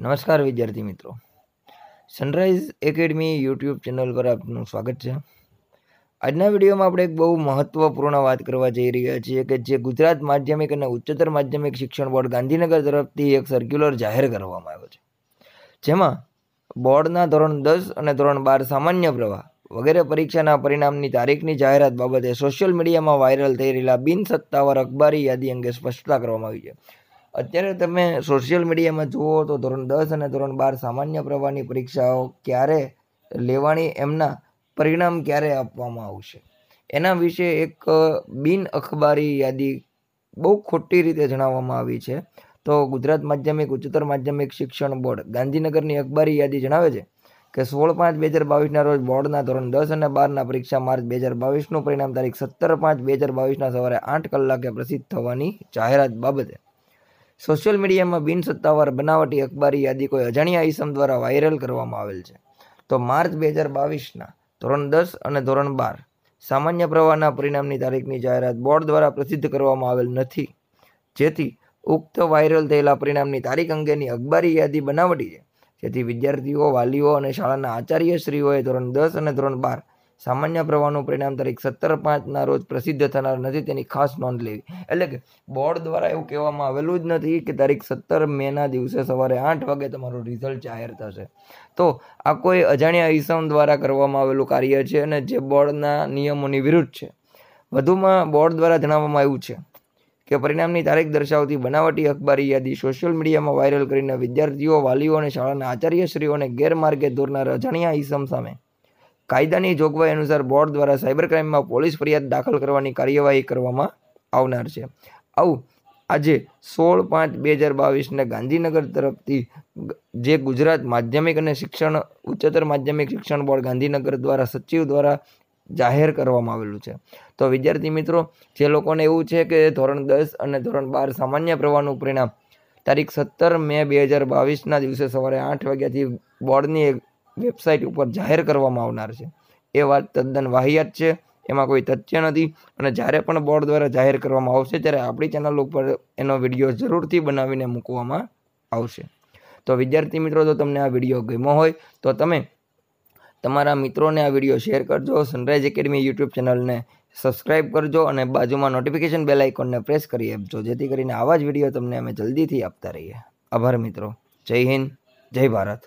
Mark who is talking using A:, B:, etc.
A: નમસ્કાર વિદ્યાર્થી મિત્રો સનરાઈઝ એકેડમી યુટ્યુબ ચેનલ પર આપનું સ્વાગત છે આજના વિડીયોમાં આપણે એક બહુ મહત્ત્વપૂર્ણ વાત કરવા જઈ રહ્યા છીએ કે જે ગુજરાત માધ્યમિક અને ઉચ્ચતર માધ્યમિક શિક્ષણ બોર્ડ ગાંધીનગર તરફથી એક સર્ક્યુલર જાહેર કરવામાં આવ્યો છે જેમાં બોર્ડના ધોરણ દસ અને ધોરણ બાર સામાન્ય પ્રવાહ વગેરે પરીક્ષાના પરિણામની તારીખની જાહેરાત બાબતે સોશિયલ મીડિયામાં વાયરલ થઈ રહેલા બિનસત્તાવાર અખબારી યાદી અંગે સ્પષ્ટતા કરવામાં આવી છે અત્યારે તમે સોશિયલ મીડિયામાં જુઓ તો ધોરણ દસ અને ધોરણ બાર સામાન્ય પ્રવાહની પરીક્ષાઓ ક્યારે લેવાની એમના પરિણામ ક્યારે આપવામાં આવશે એના વિશે એક બિન અખબારી યાદી બહુ ખોટી રીતે જણાવવામાં આવી છે તો ગુજરાત માધ્યમિક ઉચ્ચતર માધ્યમિક શિક્ષણ બોર્ડ ગાંધીનગરની અખબારી યાદી જણાવે છે કે સોળ પાંચ બે હજાર બાવીસના રોજ બોર્ડના ધોરણ દસ અને બારના પરીક્ષા માર્ચ બે હજાર બાવીસનું પરિણામ તારીખ સત્તર પાંચ બે હજાર બાવીસના સવારે આઠ કલાકે પ્રસિદ્ધ થવાની જાહેરાત બાબતે સોશિયલ મીડિયામાં બિનસત્તાવાર બનાવટી અખબારી યાદી કોઈ અજાણ્યા ઇસમ દ્વારા વાયરલ કરવામાં આવેલ છે તો માર્ચ બે હજાર બાવીસના ધોરણ દસ અને ધોરણ બાર સામાન્ય પ્રવાહના પરિણામની તારીખની જાહેરાત બોર્ડ દ્વારા પ્રસિદ્ધ કરવામાં આવેલ નથી જેથી ઉક્ત વાયરલ થયેલા પરિણામની તારીખ અંગેની અખબારી યાદી બનાવટી છે જેથી વિદ્યાર્થીઓ વાલીઓ અને શાળાના આચાર્યશ્રીઓએ ધોરણ દસ અને ધોરણ બાર સામાન્ય પ્રવાહનું પરિણામ તારીખ સત્તર પાંચના રોજ પ્રસિદ્ધ થનાર નથી તેની ખાસ નોંધ લેવી એટલે કે બોર્ડ દ્વારા એવું કહેવામાં આવેલું જ નથી કે તારીખ સત્તર મેના દિવસે સવારે આઠ વાગે તમારું રિઝલ્ટ જાહેર થશે તો આ કોઈ અજાણ્યા ઈસમ દ્વારા કરવામાં આવેલું કાર્ય છે અને જે બોર્ડના નિયમોની વિરુદ્ધ છે વધુમાં બોર્ડ દ્વારા જણાવવામાં આવ્યું છે કે પરિણામની તારીખ દર્શાવતી બનાવટી અખબારી યાદી સોશિયલ મીડિયામાં વાયરલ કરીને વિદ્યાર્થીઓ વાલીઓ અને શાળાના આચાર્યશ્રીઓને ગેરમાર્ગે દોરનાર અજાણ્યા ઈસમ સામે કાયદાની જોગવાઈ અનુસાર બોર્ડ દ્વારા સાયબર ક્રાઇમમાં પોલીસ ફરિયાદ દાખલ કરવાની કાર્યવાહી કરવામાં આવનાર છે આવું આજે સોળ પાંચ બે હજાર બાવીસને ગાંધીનગર તરફથી જે ગુજરાત માધ્યમિક અને શિક્ષણ ઉચ્ચતર માધ્યમિક શિક્ષણ બોર્ડ ગાંધીનગર દ્વારા સચિવ દ્વારા જાહેર કરવામાં આવેલું છે તો વિદ્યાર્થી મિત્રો જે લોકોને એવું છે કે ધોરણ દસ અને ધોરણ બાર સામાન્ય પ્રવાહનું પરિણામ તારીખ સત્તર મે બે હજાર બાવીસના દિવસે સવારે આઠ વાગ્યાથી બોર્ડની વેબસાઇટ ઉપર જાહેર કરવામાં આવનાર છે એ વાત તદ્દન વાહિયાત છે એમાં કોઈ તથ્ય નથી અને જ્યારે પણ બોર્ડ દ્વારા જાહેર કરવામાં આવશે ત્યારે આપણી ચેનલ ઉપર એનો વિડીયો જરૂરથી બનાવીને મૂકવામાં આવશે તો વિદ્યાર્થી મિત્રો જો તમને આ વિડીયો ગમ્યો હોય તો તમે તમારા મિત્રોને આ વિડીયો શેર કરજો સનરાઈઝ એકેડમી યુટ્યુબ ચેનલને સબસ્ક્રાઇબ કરજો અને બાજુમાં નોટિફિકેશન બેલ આઇકોનને પ્રેસ કરી આપજો જેથી કરીને આવા જ વિડીયો તમને અમે જલ્દીથી આપતા રહીએ આભાર મિત્રો જય હિન્દ જય ભારત